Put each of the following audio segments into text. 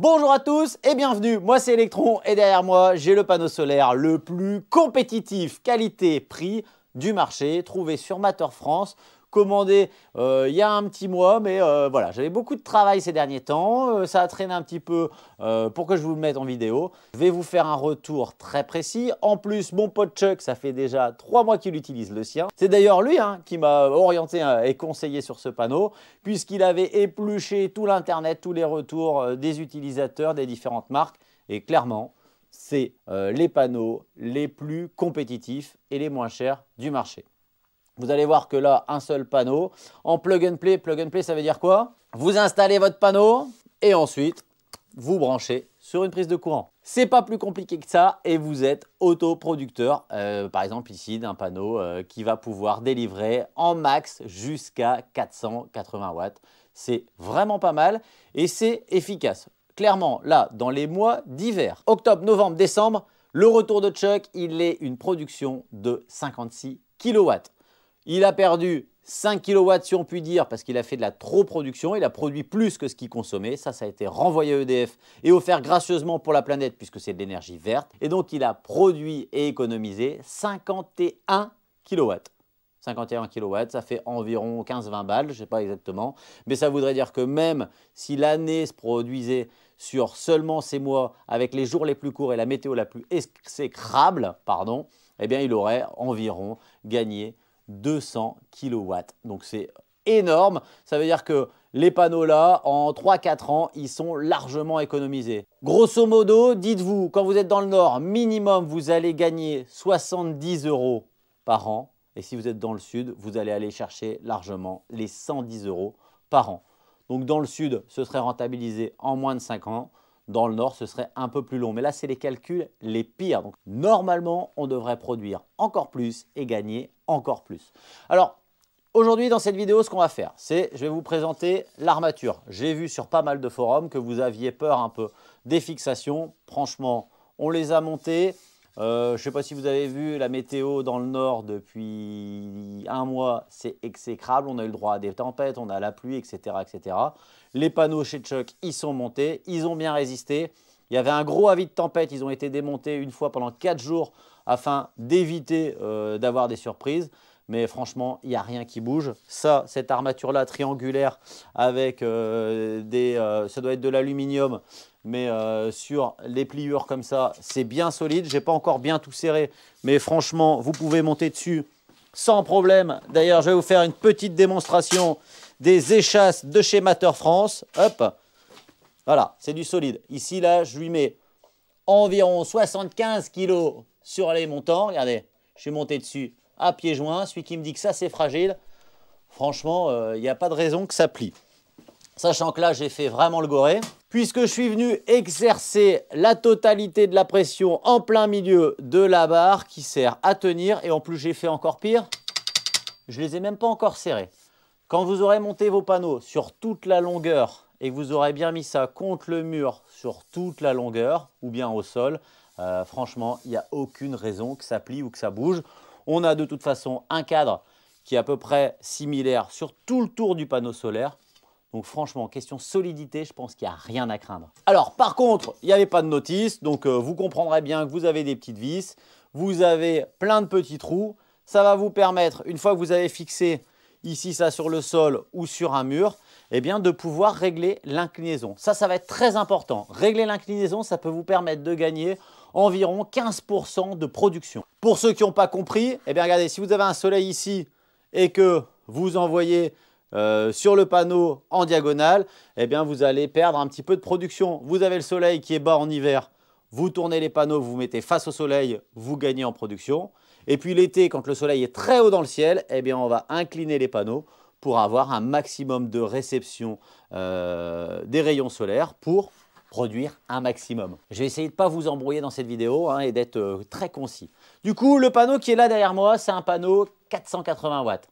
Bonjour à tous et bienvenue, moi c'est Electron et derrière moi j'ai le panneau solaire le plus compétitif qualité-prix du marché trouvé sur Matter France commandé euh, il y a un petit mois, mais euh, voilà, j'avais beaucoup de travail ces derniers temps, euh, ça a traîné un petit peu pour que je vous le mette en vidéo. Je vais vous faire un retour très précis. En plus, mon pote Chuck, ça fait déjà trois mois qu'il utilise le sien. C'est d'ailleurs lui hein, qui m'a orienté et conseillé sur ce panneau, puisqu'il avait épluché tout l'Internet, tous les retours des utilisateurs des différentes marques, et clairement, c'est les panneaux les plus compétitifs et les moins chers du marché. Vous allez voir que là, un seul panneau. En plug and play, plug and play, ça veut dire quoi Vous installez votre panneau et ensuite, vous branchez sur une prise de courant. C'est pas plus compliqué que ça et vous êtes autoproducteur, euh, par exemple ici d'un panneau euh, qui va pouvoir délivrer en max jusqu'à 480 watts. C'est vraiment pas mal et c'est efficace. Clairement, là, dans les mois d'hiver, octobre, novembre, décembre, le retour de Chuck, il est une production de 56 kW. Il a perdu 5 kW si on peut dire parce qu'il a fait de la trop production, il a produit plus que ce qu'il consommait, ça ça a été renvoyé à EDF et offert gracieusement pour la planète puisque c'est de l'énergie verte et donc il a produit et économisé 51 kW. 51 kW, ça fait environ 15-20 balles, je ne sais pas exactement, mais ça voudrait dire que même si l'année se produisait sur seulement ces mois avec les jours les plus courts et la météo la plus exécrable, pardon, eh bien il aurait environ gagné 200 kilowatts Donc c'est énorme. Ça veut dire que les panneaux là, en 3-4 ans, ils sont largement économisés. Grosso modo, dites-vous, quand vous êtes dans le Nord, minimum, vous allez gagner 70 euros par an. Et si vous êtes dans le Sud, vous allez aller chercher largement les 110 euros par an. Donc dans le Sud, ce serait rentabilisé en moins de 5 ans. Dans le nord, ce serait un peu plus long. Mais là, c'est les calculs les pires. Donc, normalement, on devrait produire encore plus et gagner encore plus. Alors, Aujourd'hui, dans cette vidéo, ce qu'on va faire, c'est je vais vous présenter l'armature. J'ai vu sur pas mal de forums que vous aviez peur un peu des fixations. Franchement, on les a montées. Euh, je sais pas si vous avez vu la météo dans le nord depuis un mois, c'est exécrable. On a eu le droit à des tempêtes, on a la pluie, etc. etc. Les panneaux chez Chuck, ils sont montés, ils ont bien résisté. Il y avait un gros avis de tempête, ils ont été démontés une fois pendant 4 jours afin d'éviter euh, d'avoir des surprises. Mais franchement, il n'y a rien qui bouge. Ça, cette armature-là triangulaire avec euh, des... ça doit être de l'aluminium mais euh, sur les pliures comme ça, c'est bien solide. J'ai pas encore bien tout serré, mais franchement, vous pouvez monter dessus sans problème. D'ailleurs, je vais vous faire une petite démonstration des échasses de chez Mater France. Hop, voilà, c'est du solide. Ici, là, je lui mets environ 75 kg sur les montants. Regardez, je suis monté dessus à pieds joints. Celui qui me dit que ça, c'est fragile, franchement, il euh, n'y a pas de raison que ça plie. Sachant que là, j'ai fait vraiment le goré. Puisque je suis venu exercer la totalité de la pression en plein milieu de la barre qui sert à tenir. Et en plus, j'ai fait encore pire. Je les ai même pas encore serrés. Quand vous aurez monté vos panneaux sur toute la longueur et que vous aurez bien mis ça contre le mur sur toute la longueur ou bien au sol, euh, franchement, il n'y a aucune raison que ça plie ou que ça bouge. On a de toute façon un cadre qui est à peu près similaire sur tout le tour du panneau solaire. Donc franchement, question solidité, je pense qu'il n'y a rien à craindre. Alors par contre, il n'y avait pas de notice, donc euh, vous comprendrez bien que vous avez des petites vis, vous avez plein de petits trous. Ça va vous permettre, une fois que vous avez fixé ici ça sur le sol ou sur un mur, eh bien de pouvoir régler l'inclinaison. Ça, ça va être très important. Régler l'inclinaison, ça peut vous permettre de gagner environ 15% de production. Pour ceux qui n'ont pas compris, eh bien regardez, si vous avez un soleil ici et que vous envoyez euh, sur le panneau en diagonale, eh bien vous allez perdre un petit peu de production. Vous avez le soleil qui est bas en hiver, vous tournez les panneaux, vous, vous mettez face au soleil, vous gagnez en production. Et puis l'été, quand le soleil est très haut dans le ciel, eh bien on va incliner les panneaux pour avoir un maximum de réception euh, des rayons solaires pour produire un maximum. Je vais essayer de ne pas vous embrouiller dans cette vidéo hein, et d'être euh, très concis. Du coup, le panneau qui est là derrière moi, c'est un panneau 480 watts.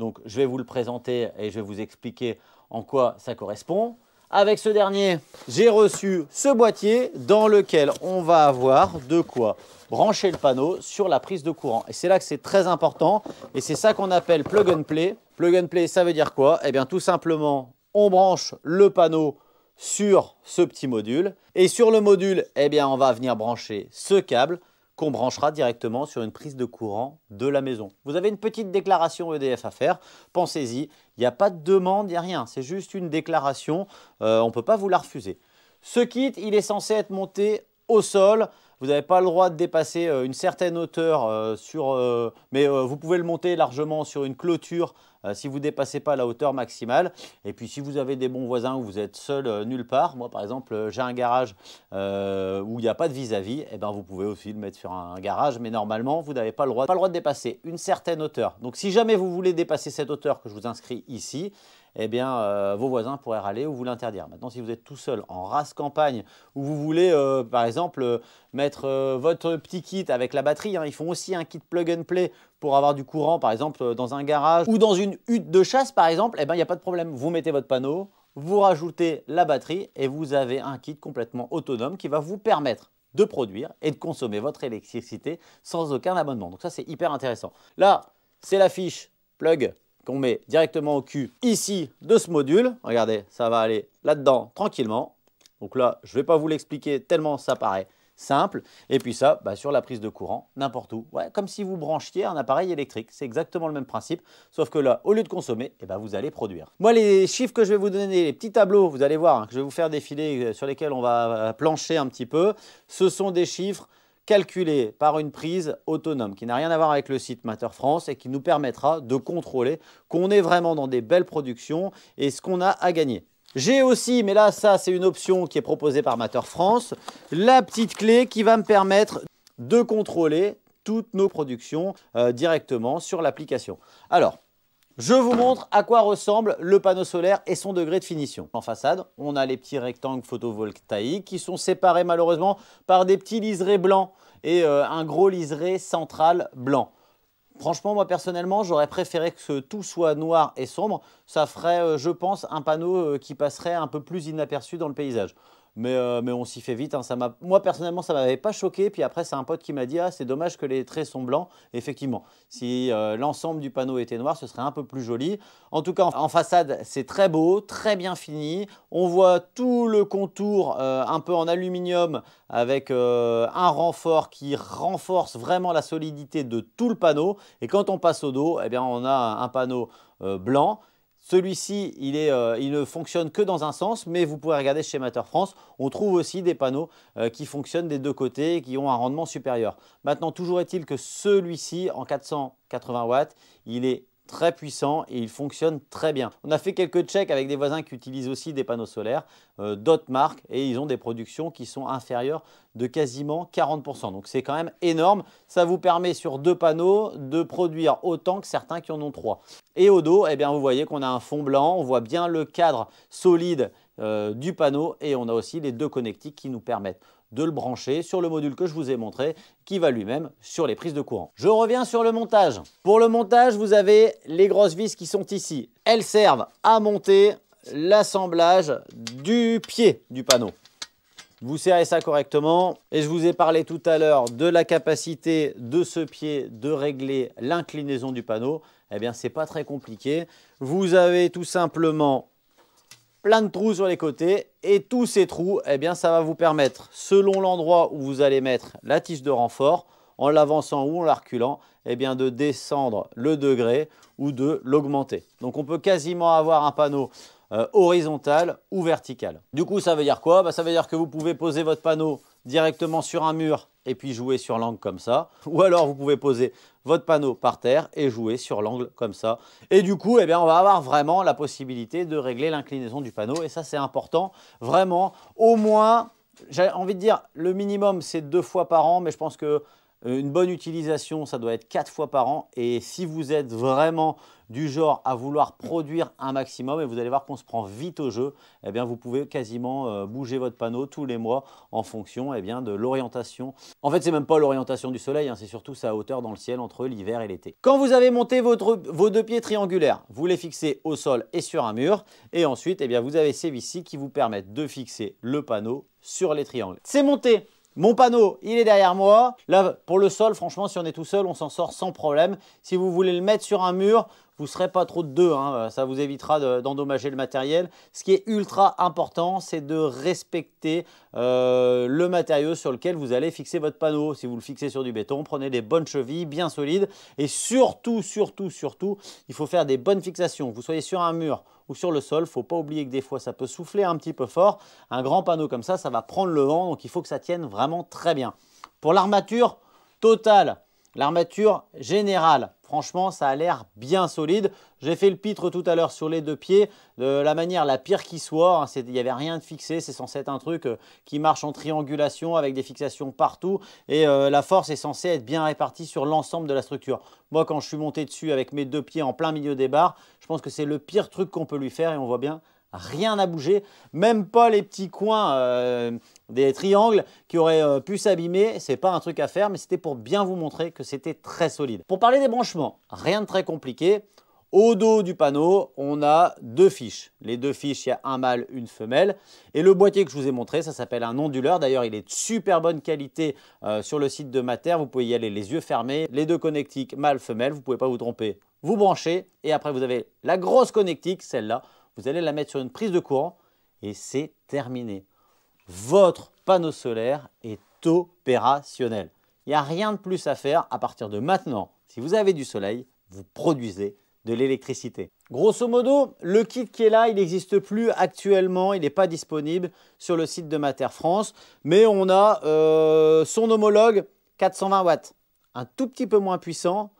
Donc je vais vous le présenter et je vais vous expliquer en quoi ça correspond. Avec ce dernier, j'ai reçu ce boîtier dans lequel on va avoir de quoi brancher le panneau sur la prise de courant. Et c'est là que c'est très important et c'est ça qu'on appelle plug and play. Plug and play, ça veut dire quoi Eh bien tout simplement, on branche le panneau sur ce petit module et sur le module, eh bien on va venir brancher ce câble qu'on branchera directement sur une prise de courant de la maison. Vous avez une petite déclaration EDF à faire, pensez-y, il n'y a pas de demande, il n'y a rien, c'est juste une déclaration, euh, on ne peut pas vous la refuser. Ce kit, il est censé être monté au sol vous n'avez pas le droit de dépasser euh, une certaine hauteur, euh, sur, euh, mais vous pouvez le monter largement sur une clôture si vous ne dépassez pas la hauteur maximale. Et puis si vous avez des bons voisins ou vous êtes seul nulle part, moi par exemple j'ai un garage où il n'y a pas de vis-à-vis, -vis, eh et ben vous pouvez aussi le mettre sur un garage, mais normalement vous n'avez pas le droit, pas le droit de dépasser une certaine hauteur. Donc si jamais vous voulez dépasser cette hauteur que je vous inscris ici, eh bien, euh, vos voisins pourraient râler ou vous l'interdire. Maintenant, si vous êtes tout seul en race campagne, ou vous voulez, euh, par exemple, euh, mettre votre petit kit avec la batterie, hein, ils font aussi un kit plug and play pour avoir du courant, par exemple, dans un garage ou dans une hutte de chasse, par exemple, eh bien, il n'y a pas de problème. Vous mettez votre panneau, vous rajoutez la batterie et vous avez un kit complètement autonome qui va vous permettre de produire et de consommer votre électricité sans aucun abonnement. Donc ça, c'est hyper intéressant. Là, c'est la fiche plug qu'on met directement au cul ici de ce module. Regardez, ça va aller là-dedans tranquillement. Donc là, je ne vais pas vous l'expliquer tellement ça paraît simple. Et puis ça, bah, sur la prise de courant, n'importe où. Ouais, comme si vous branchiez un appareil électrique. C'est exactement le même principe, sauf que là, au lieu de consommer, eh ben, vous allez produire. Moi, les chiffres que je vais vous donner, les petits tableaux, vous allez voir, hein, que je vais vous faire défiler, euh, sur lesquels on va euh, plancher un petit peu, ce sont des chiffres calculé par une prise autonome qui n'a rien à voir avec le site Matter France et qui nous permettra de contrôler qu'on est vraiment dans des belles productions et ce qu'on a à gagner. J'ai aussi, mais là ça c'est une option qui est proposée par Mater France, la petite clé qui va me permettre de contrôler toutes nos productions euh, directement sur l'application. Alors, je vous montre à quoi ressemble le panneau solaire et son degré de finition. En façade, on a les petits rectangles photovoltaïques qui sont séparés malheureusement par des petits liserés blancs et euh, un gros liseré central blanc. Franchement, moi personnellement, j'aurais préféré que tout soit noir et sombre. Ça ferait, euh, je pense, un panneau euh, qui passerait un peu plus inaperçu dans le paysage. Euh, mais, on s'y fait vite. Hein. Moi, personnellement, ça ne m'avait pas choqué. Puis après, c'est un pote qui m'a dit Ah, c'est dommage que les traits sont blancs. Effectivement, si euh, l'ensemble du panneau était noir, ce serait un peu plus joli. En tout cas, en, façade, c'est très beau, très bien fini. On voit tout le contour euh, un peu en aluminium avec un renfort qui renforce vraiment la solidité de tout le panneau. Et quand on passe au dos, eh bien, on a un panneau blanc celui-ci, il, euh, il, ne fonctionne que dans un sens, mais vous pouvez regarder chez Matter France, on trouve aussi des panneaux euh, qui fonctionnent des deux côtés et qui ont un rendement supérieur. Maintenant, toujours est-il que celui-ci, en 480 watts, il est très puissant et il fonctionne très bien. On a fait quelques checks avec des voisins qui utilisent aussi des panneaux solaires, euh, d'autres marques, et ils ont des productions qui sont inférieures de quasiment 40%. Donc c'est quand même énorme. Ça vous permet sur deux panneaux de produire autant que certains qui en ont trois. Et au dos, eh bien, vous voyez qu'on a un fond blanc, on voit bien le cadre solide euh, du panneau et on a aussi les deux connectiques qui nous permettent de le brancher sur le module que je vous ai montré qui va lui-même sur les prises de courant. Je reviens sur le montage. Pour le montage, vous avez les grosses vis qui sont ici. Elles servent à monter l'assemblage du pied du panneau. Vous serrez ça correctement et je vous ai parlé tout à l'heure de la capacité de ce pied de régler l'inclinaison du panneau. Eh bien, c'est pas très compliqué. Vous avez tout simplement plein de trous sur les côtés et tous ces trous, eh bien, ça va vous permettre, selon l'endroit où vous allez mettre la tige de renfort, en l'avançant ou en la reculant, eh bien, de descendre le degré ou de l'augmenter. Donc on peut quasiment avoir un panneau euh, horizontal ou vertical. Du coup, ça veut dire quoi bah, Ça veut dire que vous pouvez poser votre panneau directement sur un mur et puis jouer sur l'angle comme ça. Ou alors vous pouvez poser votre panneau par terre et jouer sur l'angle comme ça. Et du coup, eh bien, on va avoir vraiment la possibilité de régler l'inclinaison du panneau. Et ça, c'est important. Vraiment, au moins, j'ai envie de dire, le minimum, c'est deux fois par an. Mais je pense que euh, une bonne utilisation, ça doit être 4 fois par an. Et si vous êtes vraiment du genre à vouloir produire un maximum, et vous allez voir qu'on se prend vite au jeu, eh bien vous pouvez quasiment euh, bouger votre panneau tous les mois en fonction eh bien, de l'orientation. En fait, ce n'est même pas l'orientation du soleil, hein, c'est surtout sa hauteur dans le ciel entre l'hiver et l'été. Quand vous avez monté vos deux pieds triangulaires, vous les fixez au sol et sur un mur. Et ensuite, eh bien, vous avez ces vis-ci qui vous permettent de fixer le panneau sur les triangles. C'est monté mon panneau, il est derrière moi. Là, pour le sol, franchement, si on est tout seul, on s'en sort sans problème. Si vous voulez le mettre sur un mur, vous ne serez pas trop de deux. Hein. Euh, ça vous évitera d'endommager le matériel. Ce qui est ultra important, c'est de respecter euh, le matériau sur lequel vous allez fixer votre panneau. Si vous le fixez sur du béton, prenez des bonnes chevilles, bien solides. Et surtout, surtout, surtout, il faut faire des bonnes fixations. Vous soyez sur un mur ou sur le sol. Faut pas oublier que des fois ça peut souffler un petit peu fort. Un grand panneau comme ça, ça va prendre le vent, donc il faut que ça tienne vraiment très bien. Pour l'armature totale, L'armature générale, franchement, ça a l'air bien solide. J'ai fait le pitre tout à l'heure sur les deux pieds, de la manière la pire qui soit. Hein, il n'y avait rien de fixé, c'est censé être un truc euh, qui marche en triangulation avec des fixations partout. Et euh, la force est censée être bien répartie sur l'ensemble de la structure. Moi, quand je suis monté dessus avec mes deux pieds en plein milieu des barres, je pense que c'est le pire truc qu'on peut lui faire et on voit bien Rien n'a bougé, même pas les petits coins euh, des triangles qui auraient euh, pu s'abîmer. C'est pas un truc à faire, mais c'était pour bien vous montrer que c'était très solide. Pour parler des branchements, rien de très compliqué. Au dos du panneau, on a deux fiches. Les deux fiches, il y a un mâle, une femelle. Et le boîtier que je vous ai montré, ça s'appelle un onduleur. D'ailleurs, il est de super bonne qualité euh, sur le site de Mater. Vous pouvez y aller les yeux fermés. Les deux connectiques mâle-femelle, vous ne pouvez pas vous tromper. Vous branchez et après, vous avez la grosse connectique, celle-là, vous allez la mettre sur une prise de courant et c'est terminé. Votre panneau solaire est opérationnel. Il n'y a rien de plus à faire à partir de maintenant. Si vous avez du soleil, vous produisez de l'électricité. Grosso modo, le kit qui est là, il n'existe plus actuellement, il n'est pas disponible sur le site de Mater France, mais on a euh, son homologue 420 watts, un tout petit peu moins puissant,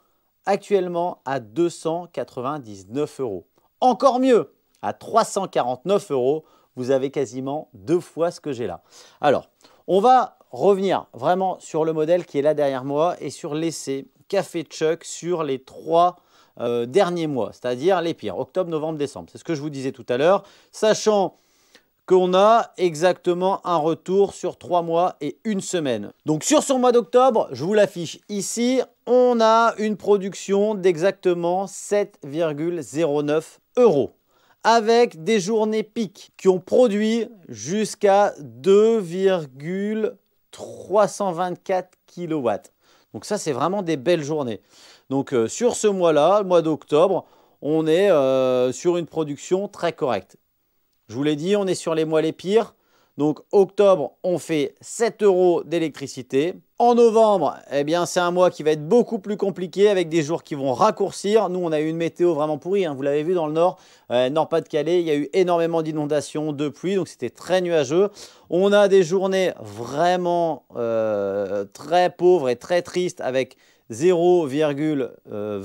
actuellement à 299 euros. Encore mieux à 349 euros. Vous avez quasiment deux fois ce que j'ai là. Alors, on va revenir vraiment sur le modèle qui est là derrière moi et sur l'essai Café Chuck sur les trois euh, derniers mois, c'est-à-dire les pires, octobre, novembre, décembre. C'est ce que je vous disais tout à l'heure, sachant qu'on a exactement un retour sur trois mois et une semaine. Donc sur son mois d'octobre, je vous l'affiche ici, on a une production d'exactement 7,09 euros avec des journées pics qui ont produit jusqu'à 2,324 kW. Donc ça, c'est vraiment des belles journées. Donc euh, sur ce mois-là, le mois d'octobre, on est euh, sur une production très correcte. Je vous l'ai dit, on est sur les mois les pires. Donc octobre, on fait 7 euros d'électricité. En novembre, eh bien c'est un mois qui va être beaucoup plus compliqué avec des jours qui vont raccourcir. Nous, on a eu une météo vraiment pourrie, hein, vous l'avez vu dans le nord, euh, Nord-Pas-de-Calais, il y a eu énormément d'inondations, de pluie, donc c'était très nuageux. On a des journées vraiment euh, très pauvres et très tristes avec 0,25 euh,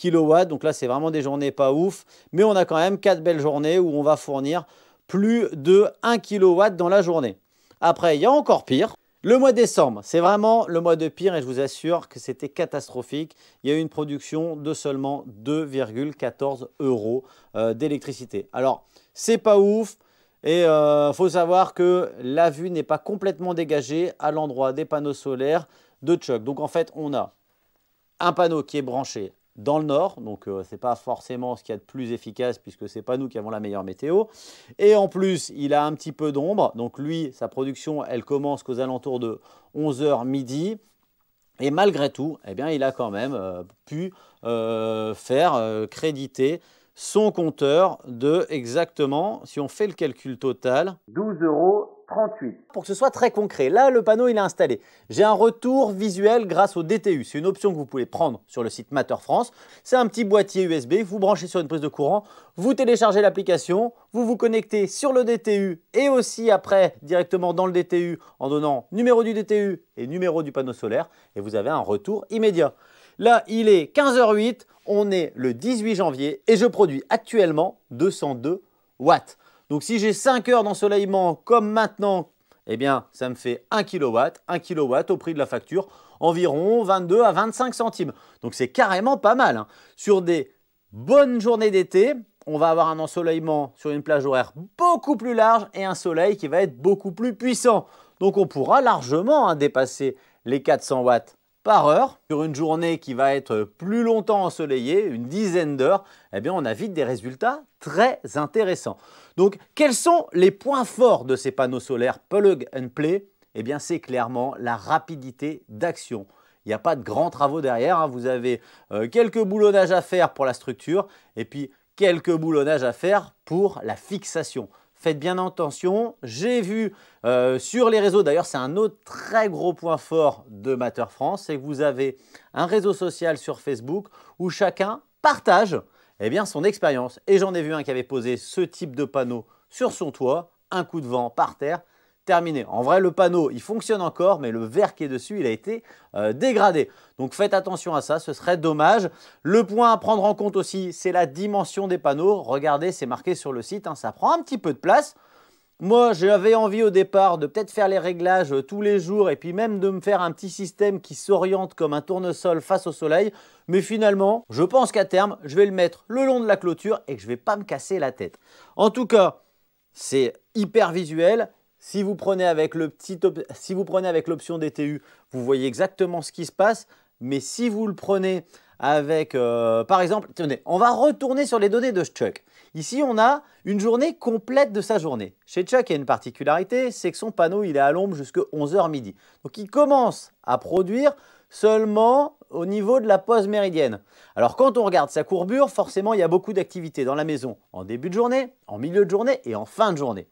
kW. Donc là, c'est vraiment des journées pas ouf, mais on a quand même 4 belles journées où on va fournir plus de 1 kW dans la journée. Après, il y a encore pire. Le mois de décembre, c'est vraiment le mois de pire et je vous assure que c'était catastrophique. Il y a eu une production de seulement 2,14 euros euh, d'électricité. Alors, c'est pas ouf. Et il euh, faut savoir que la vue n'est pas complètement dégagée à l'endroit des panneaux solaires de Chuck. Donc en fait, on a un panneau qui est branché dans le nord, donc euh, ce n'est pas forcément ce qu'il y a de plus efficace puisque n'est pas nous qui avons la meilleure météo. Et en plus, il a un petit peu d'ombre, donc lui, sa production, elle commence qu'aux alentours de 11h midi. Et malgré tout, eh bien, il a quand même euh, pu euh, faire créditer son compteur de exactement, si on fait le calcul total, 12 euros pour que ce soit très concret, là le panneau il est installé. J'ai un retour visuel grâce au DTU. C'est une option que vous pouvez prendre sur le site Matter France. C'est un petit boîtier USB, vous branchez sur une prise de courant, vous téléchargez l'application, vous vous connectez sur le DTU et aussi après directement dans le DTU en donnant numéro du DTU et numéro du panneau solaire et vous avez un retour immédiat. Là, il est 15h08, on est le 18 janvier et je produis actuellement 202 watts. Donc si j'ai 5 heures d'ensoleillement comme maintenant, eh bien ça me fait 1 kW, 1 kW au prix de la facture, environ 22 à 25 centimes. Donc c'est carrément pas mal. Hein. Sur des bonnes journées d'été, on va avoir un ensoleillement sur une plage horaire beaucoup plus large et un soleil qui va être beaucoup plus puissant. Donc on pourra largement hein, dépasser les 400 watts par heure sur une journée qui va être plus longtemps ensoleillée, une dizaine d'heures, eh bien on a vite des résultats très intéressants. Donc, quels sont les points forts de ces panneaux solaires plug and play Eh bien, c'est clairement la rapidité d'action. Il n'y a pas de grands travaux derrière. Hein. Vous avez euh, quelques boulonnages à faire pour la structure et puis quelques boulonnages à faire pour la fixation. Faites bien attention. J'ai vu euh, sur les réseaux, d'ailleurs, c'est un autre très gros point fort de Matter France, c'est que vous avez un réseau social sur Facebook où chacun partage eh bien, son expérience. Et j'en ai vu un qui avait posé ce type de panneau sur son toit, un coup de vent par terre, terminé. En vrai, le panneau, il fonctionne encore, mais le verre qui est dessus, il a été euh, dégradé. Donc faites attention à ça, ce serait dommage. Le point à prendre en compte aussi, c'est la dimension des panneaux. Regardez, c'est marqué sur le site, hein. ça prend un petit peu de place. Moi, j'avais envie au départ de peut-être faire les réglages euh, tous les jours et puis même de me faire un petit système qui s'oriente comme un tournesol face au soleil. Mais finalement, je pense qu'à terme, je vais le mettre le long de la clôture et que je vais pas me casser la tête. En tout cas, c'est hyper visuel. Si vous prenez avec si vous prenez avec l'option DTU, vous voyez exactement ce qui se passe. Mais si vous le prenez avec, euh, par exemple, on va retourner sur les données de Chuck. Ici, on a une journée complète de sa journée. Chez Chuck, il y a une particularité, c'est que son panneau, il est à l'ombre jusqu'à 11h midi. Donc, il commence à produire seulement au niveau de la pause méridienne. Alors, quand on regarde sa courbure, forcément, il y a beaucoup d'activités dans la maison en début de journée, en milieu de journée et en fin de journée.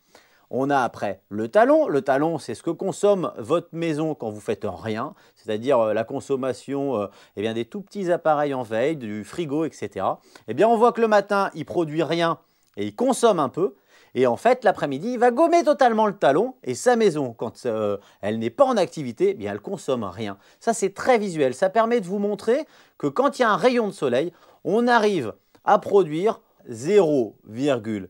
On a après le talon. Le talon, c'est ce que consomme votre maison quand vous faites rien, c'est-à-dire euh, la consommation euh, eh bien, des tout petits appareils en veille, du frigo, etc. Eh bien, on voit que le matin, il produit rien et il consomme un peu. Et en fait, l'après-midi, il va gommer totalement le talon et sa maison, quand euh, elle n'est pas en activité, eh bien, elle consomme rien. Ça, c'est très visuel. Ça permet de vous montrer que quand il y a un rayon de soleil, on arrive à produire 0,02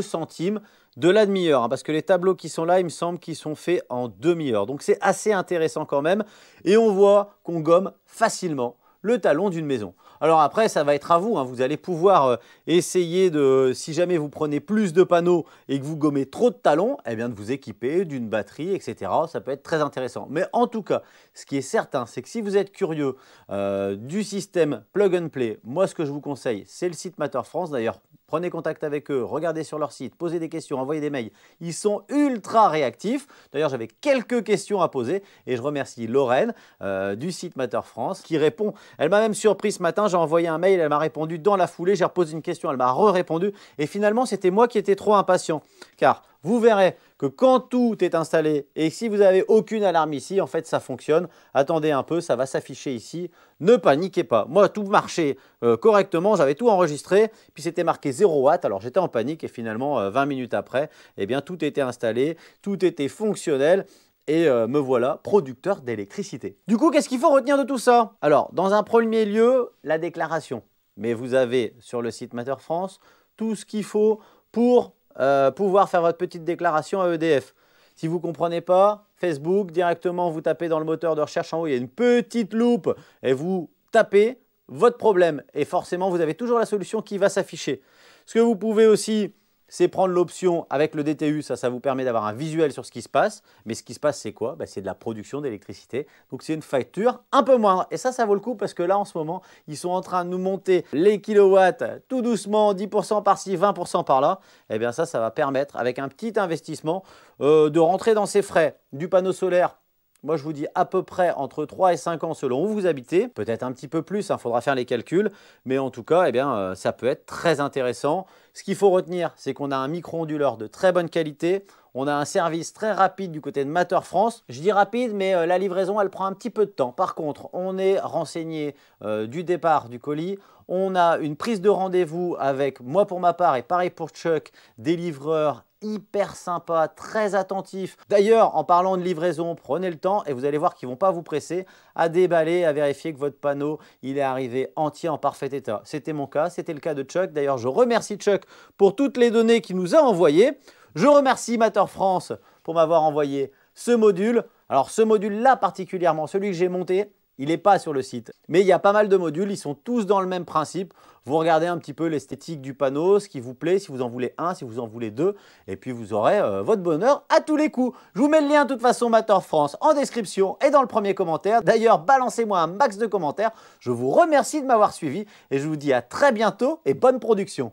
centimes de la demi-heure, hein, parce que les tableaux qui sont là, il me semble qu'ils sont faits en demi-heure. Donc c'est assez intéressant quand même, et on voit qu'on gomme facilement le talon d'une maison. Alors après, ça va être à vous, hein. vous allez pouvoir euh, essayer de, si jamais vous prenez plus de panneaux et que vous gommez trop de talons, eh bien de vous équiper d'une batterie, etc. Ça peut être très intéressant. Mais en tout cas, ce qui est certain, c'est que si vous êtes curieux euh, du système plug and play, moi ce que je vous conseille, c'est le site Matter France. D'ailleurs, Prenez contact avec eux, regardez sur leur site, posez des questions, envoyez des mails. Ils sont ultra réactifs. D'ailleurs, j'avais quelques questions à poser et je remercie Lorraine euh, du site Matter France qui répond. Elle m'a même surpris ce matin, j'ai envoyé un mail, elle m'a répondu dans la foulée, j'ai reposé une question, elle m'a re-répondu et finalement, c'était moi qui étais trop impatient car vous verrez que quand tout est installé et si vous n'avez aucune alarme ici, en fait, ça fonctionne. Attendez un peu, ça va s'afficher ici. Ne paniquez pas. Moi, tout marchait euh, correctement, j'avais tout enregistré, puis c'était marqué 0 watts. Alors j'étais en panique et finalement, 20 euh, minutes après, eh bien, tout était installé, tout était fonctionnel et euh, me voilà producteur d'électricité. Du coup, qu'est-ce qu'il faut retenir de tout ça Alors, dans un premier lieu, la déclaration. Mais vous avez sur le site Matter France tout ce qu'il faut pour euh, pouvoir faire votre petite déclaration à EDF. Si vous ne comprenez pas, Facebook, directement, vous tapez dans le moteur de recherche en haut, il y a une petite loupe, et vous tapez votre problème. Et forcément, vous avez toujours la solution qui va s'afficher. Ce que vous pouvez aussi c'est prendre l'option avec le DTU, ça, ça vous permet d'avoir un visuel sur ce qui se passe. Mais ce qui se passe, c'est quoi bah, C'est de la production d'électricité. Donc c'est une facture un peu moindre. Et ça, ça vaut le coup parce que là, en ce moment, ils sont en train de nous monter les kilowatts tout doucement, 10% par-ci, 20% par-là. Eh bien ça, ça va permettre, avec un petit investissement, euh, de rentrer dans ces frais du panneau solaire moi, je vous dis à peu près entre 3 et 5 ans selon où vous habitez. Peut-être un petit peu plus, il hein, faudra faire les calculs. Mais en tout cas, eh bien, euh, ça peut être très intéressant. Ce qu'il faut retenir, c'est qu'on a un micro-onduleur de très bonne qualité. On a un service très rapide du côté de Matter France. Je dis rapide, mais euh, la livraison, elle prend un petit peu de temps. Par contre, on est renseigné euh, du départ du colis. On a une prise de rendez-vous avec moi pour ma part et pareil pour Chuck, des livreurs hyper sympa, très attentif. D'ailleurs, en parlant de livraison, prenez le temps et vous allez voir qu'ils vont pas vous presser à déballer, à vérifier que votre panneau, il est arrivé entier, en parfait état. C'était mon cas, c'était le cas de Chuck. D'ailleurs, je remercie Chuck pour toutes les données qu'il nous a envoyées. Je remercie Matter France pour m'avoir envoyé ce module. Alors ce module-là particulièrement, celui que j'ai monté, il n'est pas sur le site. Mais il y a pas mal de modules, ils sont tous dans le même principe. Vous regardez un petit peu l'esthétique du panneau, ce qui vous plaît, si vous en voulez un, si vous en voulez deux, et puis vous aurez euh, votre bonheur à tous les coups. Je vous mets le lien de toute façon Matter France en description et dans le premier commentaire. D'ailleurs, balancez-moi un max de commentaires. Je vous remercie de m'avoir suivi et je vous dis à très bientôt et bonne production.